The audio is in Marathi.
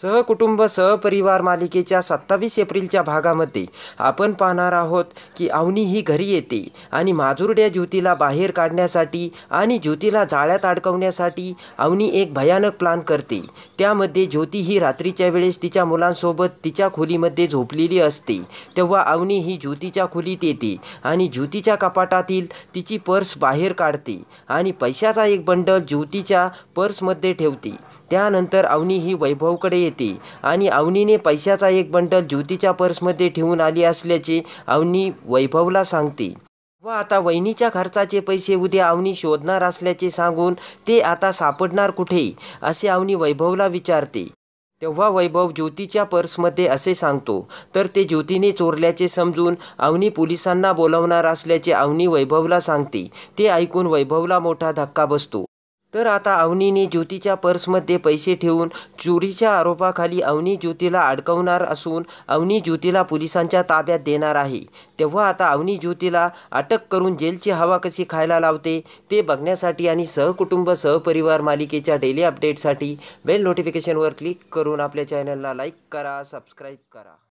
सहकुटुंब सहपरिवार मालिकेच्या सत्तावीस एप्रिलच्या भागामध्ये आपण पाहणार आहोत की अवनी ही घरी येते आणि माजुरड्या ज्योतीला बाहेर काढण्यासाठी आणि ज्योतीला जाळ्यात अडकवण्यासाठी अवनी एक भयानक प्लान करते त्यामध्ये ज्योती ही रात्रीच्या वेळेस तिच्या मुलांसोबत तिच्या खोलीमध्ये झोपलेली असते तेव्हा अवनी ही ज्योतीच्या खोलीत येते आणि ज्योतीच्या कपाटातील तिची पर्स बाहेर काढते आणि पैशाचा एक बंडल ज्योतीच्या पर्समध्ये ठेवते त्यानंतर अवनी ही वैभवकडे येते आणि अवनीने पैशाचा एक बंडल ज्योतीच्या पर्समध्ये ठेवून आली असल्याचे अवनी वैभवला सांगते व आता वहिनीच्या खर्चाचे पैसे उद्या अवनी शोधणार असल्याचे सांगून ते आता सापडणार कुठे असे अवनी वैभवला विचारते तेव्हा वैभव ज्योतीच्या पर्समध्ये असे सांगतो तर ते ज्योतीने चोरल्याचे समजून अवनी पोलिसांना बोलावणार असल्याचे अवनी वैभवला सांगते ते ऐकून वैभवला मोठा धक्का बसतो तर आता अवनीने ज्योतीच्या पर्समध्ये पैसे ठेवून चोरीच्या आरोपाखाली अवनी ज्योतीला अडकवणार असून अवनी ज्योतीला पोलिसांच्या ताब्यात देणार आहे तेव्हा आता अवनी ज्योतीला अटक करून जेलची हवा कशी खायला लावते ते बघण्यासाठी आणि सहकुटुंब सहपरिवार मालिकेच्या डेली अपडेटसाठी बेल नोटिफिकेशनवर क्लिक करून आपल्या चॅनलला लाईक करा सबस्क्राईब करा